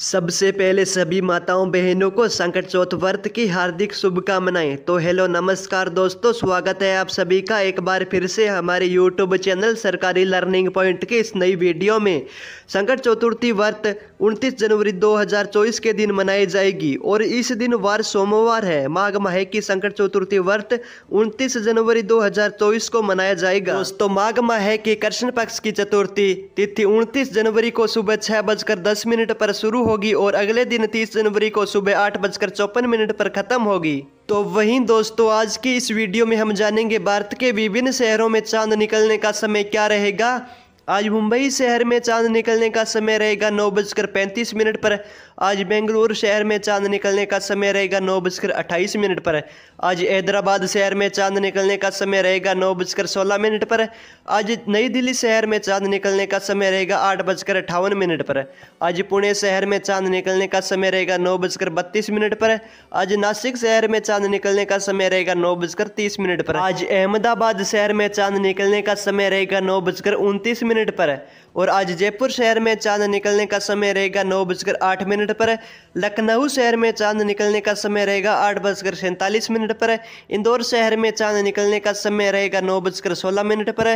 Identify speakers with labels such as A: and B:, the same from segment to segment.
A: सबसे पहले सभी माताओं बहनों को संकट चौथ व्रत की हार्दिक शुभकामनाएं तो हेलो नमस्कार दोस्तों स्वागत है आप सभी का एक बार फिर से हमारे YouTube channel Sarkari learning point के इस नई वीडियो में संकट चतुर्थी व्रत 29 जनवरी 2024 के दिन मनाई जाएगी और इस दिन वार सोमवार है माघ माह की संकट चतुर्थी व्रत उनतीस जनवरी दो को मनाया जाएगा दोस्तों माघ माह की कृष्ण पक्ष की चतुर्थी तिथि उनतीस जनवरी को सुबह छह बजकर दस मिनट पर शुरू होगी और अगले दिन तीस जनवरी को सुबह आठ बजकर चौपन मिनट पर ख़त्म होगी तो वहीं दोस्तों आज की इस वीडियो में हम जानेंगे भारत के विभिन्न शहरों में चांद निकलने का समय क्या रहेगा आज मुंबई शहर में चांद निकलने का समय रहेगा नौ बजकर पैंतीस मिनट पर आज बेंगलुरु शहर में चांद निकलने का समय रहेगा नौ बजकर अट्ठाईस मिनट पर आज हैदराबाद शहर में चांद निकलने का समय रहेगा नौ बजकर सोलह मिनट पर आज नई दिल्ली शहर में चांद निकलने का समय रहेगा आठ बजकर अट्ठावन मिनट पर आज पुणे शहर में चांद निकलने का समय रहेगा नौ बजकर बत्तीस मिनट पर आज नासिक शहर में चांद निकलने का समय रहेगा नौ बजकर तीस मिनट पर आज अहमदाबाद शहर में चांद निकलने का समय रहेगा नौ बजकर उनतीस मिनट मिनट पर और आज जयपुर शहर में चांद निकलने का समय रहेगा नौ बजकर आठ मिनट पर है लखनऊ शहर में चांद निकलने का समय रहेगा आठ बजकर सैंतालीस मिनट पर इंदौर शहर में चांद निकलने का समय रहेगा नौ बजकर सोलह मिनट पर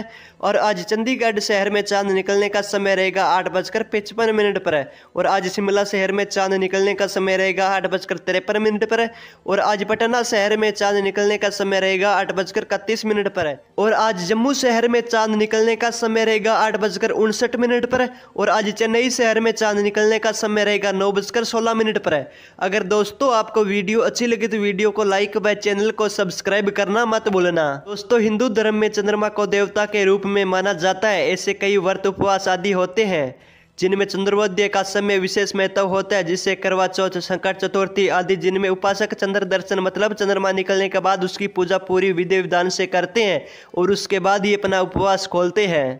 A: और आज चंडीगढ़ शहर में चांद निकलने का समय रहेगा आठ बजकर पचपन मिनट पर है और आज शिमला शहर में चांद निकलने का समय रहेगा आठ बजकर तिरपन मिनट पर है और आज पटना शहर में चांद निकलने का समय रहेगा आठ बजकर इकतीस मिनट पर है और आज जम्मू शहर में चांद निकलने का समय रहेगा आठ आठ बजकर उनसठ मिनट पर और आज चेन्नई शहर में चांद निकलने का समय रहेगा नौ बजकर सोलह मिनट पर है अगर दोस्तों आपको वीडियो अच्छी लगी तो वीडियो को लाइक व चैनल को सब्सक्राइब करना मत भूलना दोस्तों हिंदू धर्म में चंद्रमा को देवता के रूप में माना जाता है ऐसे कई व्रत उपवास आदि होते हैं जिनमें चंद्रोदय का समय विशेष महत्व होता है जिसे करवा चौथ संकट चतुर्थी आदि जिनमें उपासक चंद्र दर्शन मतलब चंद्रमा निकलने के बाद उसकी पूजा पूरी विधि विधान से करते हैं और उसके बाद ही अपना उपवास खोलते हैं